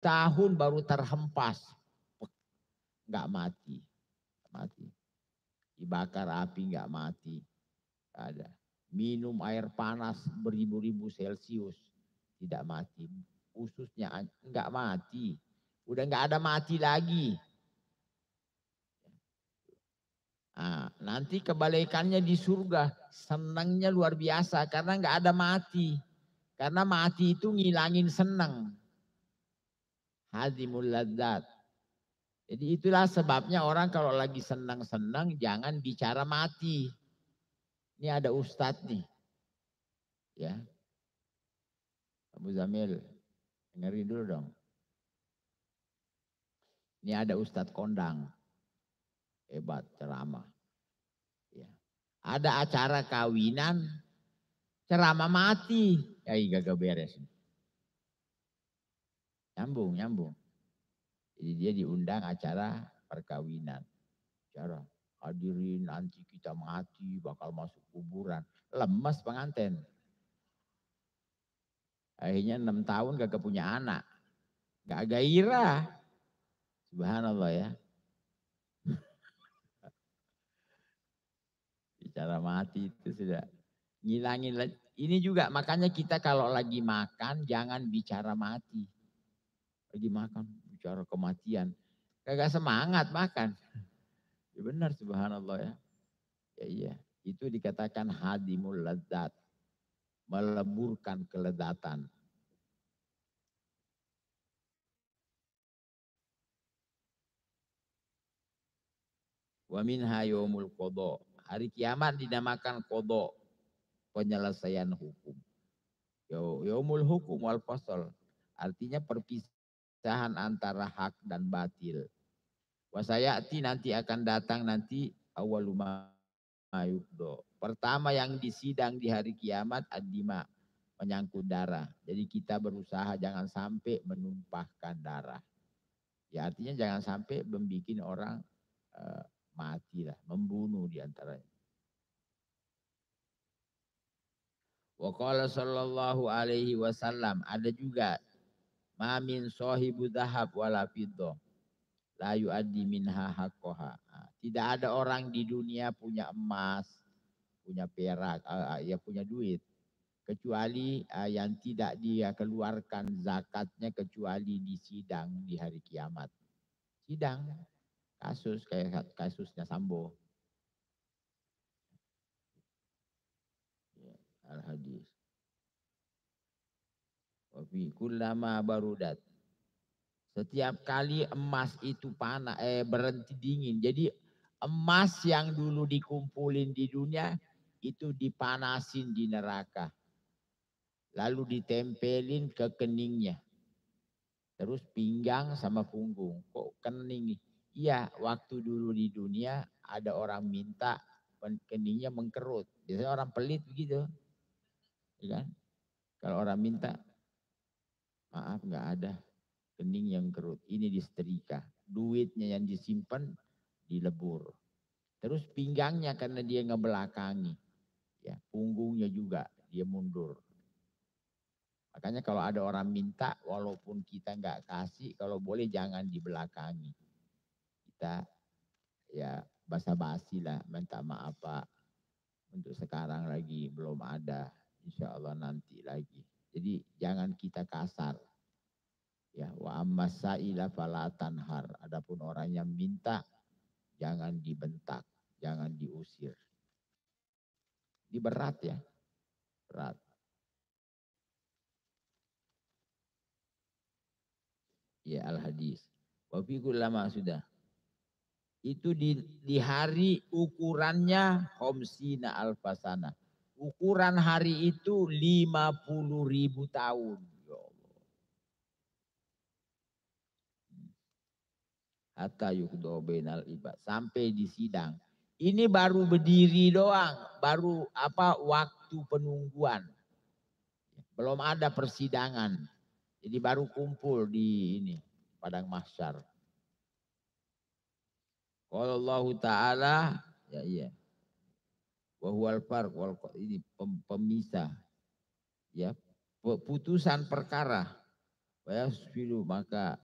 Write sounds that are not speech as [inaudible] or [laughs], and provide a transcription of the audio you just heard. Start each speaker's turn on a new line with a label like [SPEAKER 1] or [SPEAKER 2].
[SPEAKER 1] tahun baru terhempas. Nggak mati. mati. Dibakar api nggak mati. ada. Minum air panas beribu-ribu Celcius. Tidak mati. Ususnya nggak mati. Udah nggak ada mati lagi. Nah, nanti kebalikannya di surga. Senangnya luar biasa karena nggak ada mati. Karena mati itu ngilangin senang. Hadimul ladzat. Jadi itulah sebabnya orang kalau lagi senang-senang jangan bicara mati. Ini ada ustadz nih. Ya. Abu Zamil, dengerin dulu dong. Ini ada ustadz kondang. Hebat, ceramah. Ya. Ada acara kawinan, ceramah mati. Ya, gagal beres. Nih. Nyambung, nyambung. Jadi dia diundang acara perkawinan. Acara hadirin nanti kita mati bakal masuk kuburan. lemas pengantin. Akhirnya enam tahun gak punya anak. Gak gairah. Subhanallah ya. Bicara [laughs] mati itu sudah ngilangin. Ini juga makanya kita kalau lagi makan jangan bicara mati lagi makan bicara kematian kagak semangat makan [laughs] ya benar subhanallah ya ya iya itu dikatakan hadimul lezat meleburkan keledatan wa minha yaumul qada. Hari kiamat dinamakan qada, penyelesaian hukum. Yaumul hukum wal fasal. Artinya perpisahan Tahan antara hak dan batil. Wasayati nanti akan datang nanti awaluma yubdo. Pertama yang disidang di hari kiamat adima menyangkut darah. Jadi kita berusaha jangan sampai menumpahkan darah. Ya artinya jangan sampai membuat orang eh, mati lah, membunuh di antaranya. Wa qala sallallahu alaihi wasallam ada juga Mamin sohibu dahab wala fiddo. Layu adi minha hakoha. Tidak ada orang di dunia punya emas, punya perak, ya punya duit. Kecuali yang tidak dia keluarkan zakatnya kecuali di sidang di hari kiamat. Sidang, kasus kayak kasusnya Sambo. Ya, Al-Hadis. Wafi kullama barudat. Setiap kali emas itu panas eh berhenti dingin. Jadi emas yang dulu dikumpulin di dunia itu dipanasin di neraka. Lalu ditempelin ke keningnya. Terus pinggang sama punggung. Kok kening Iya, waktu dulu di dunia ada orang minta keningnya mengkerut. Biasanya orang pelit begitu. Ya kan? Kalau orang minta Maaf nggak ada kening yang kerut. Ini disetrika. Duitnya yang disimpan dilebur. Terus pinggangnya karena dia ngebelakangi. Ya, punggungnya juga dia mundur. Makanya kalau ada orang minta, walaupun kita nggak kasih, kalau boleh jangan dibelakangi. Kita ya basa-basi lah, minta maaf Pak. Untuk sekarang lagi belum ada, insya Allah nanti lagi. Jadi jangan kita kasar. Ya, wa ammasaila falatan har. Adapun orang yang minta jangan dibentak, jangan diusir. Diberat ya. Berat. Ya al-hadis. Wafiqul lama sudah. Itu di, di hari ukurannya homsina al fasana. Ukuran hari itu 50 ribu tahun. Ya Hatta yukdo benal ibad. Sampai di sidang. Ini baru berdiri doang. Baru apa waktu penungguan. Belum ada persidangan. Jadi baru kumpul di ini. Padang mahsyar. Kalau Allah Ta'ala. Ya iya wahwal farq wal ini pemisah ya putusan perkara Bayasfilu maka